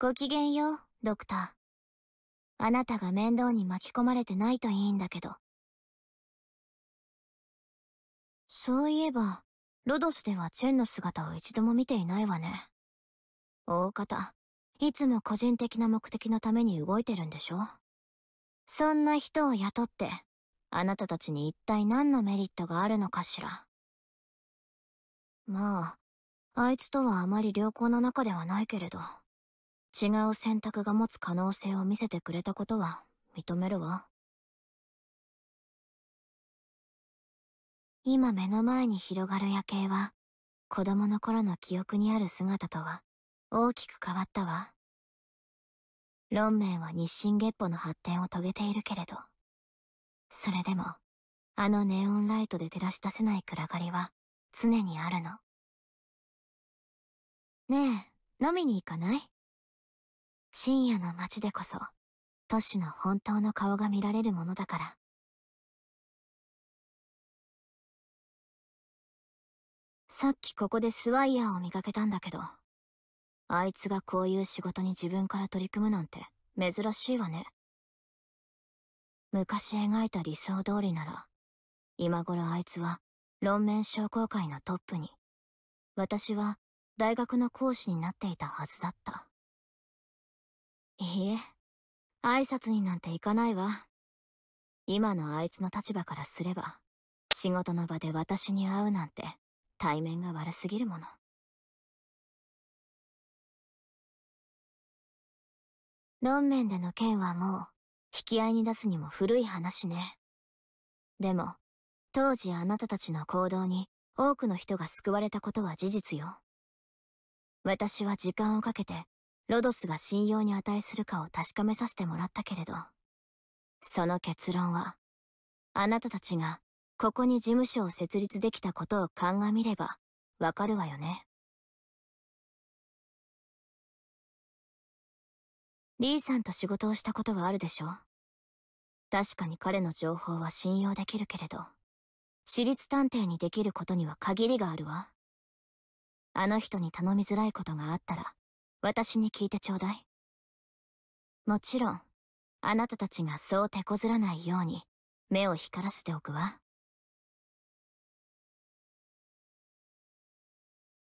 ごきげんよう、ドクター。あなたが面倒に巻き込まれてないといいんだけど。そういえば、ロドスではチェンの姿を一度も見ていないわね。大方、いつも個人的な目的のために動いてるんでしょそんな人を雇って、あなたたちに一体何のメリットがあるのかしら。まあ、あいつとはあまり良好な仲ではないけれど。違う選択が持つ可能性を見せてくれたことは認めるわ。今目の前に広がる夜景は、子供の頃の記憶にある姿とは大きく変わったわ。論面は日進月歩の発展を遂げているけれど、それでも、あのネオンライトで照らし出せない暗がりは常にあるの。ねえ、飲みに行かない深夜の街でこそ、都市の本当の顔が見られるものだから。さっきここでスワイヤーを見かけたんだけど、あいつがこういう仕事に自分から取り組むなんて珍しいわね。昔描いた理想通りなら、今頃あいつは論面商工会のトップに、私は大学の講師になっていたはずだった。いいえ、挨拶になんて行かないわ。今のあいつの立場からすれば、仕事の場で私に会うなんて、対面が悪すぎるもの。論面での件はもう、引き合いに出すにも古い話ね。でも、当時あなたたちの行動に多くの人が救われたことは事実よ。私は時間をかけてロドスが信用に値するかを確かめさせてもらったけれど、その結論は、あなたたちがここに事務所を設立できたことを鑑みれば、わかるわよね。リーさんと仕事をしたことはあるでしょ確かに彼の情報は信用できるけれど、私立探偵にできることには限りがあるわ。あの人に頼みづらいことがあったら、私に聞いてちょうだい。もちろん、あなたたちがそう手こずらないように、目を光らせておくわ。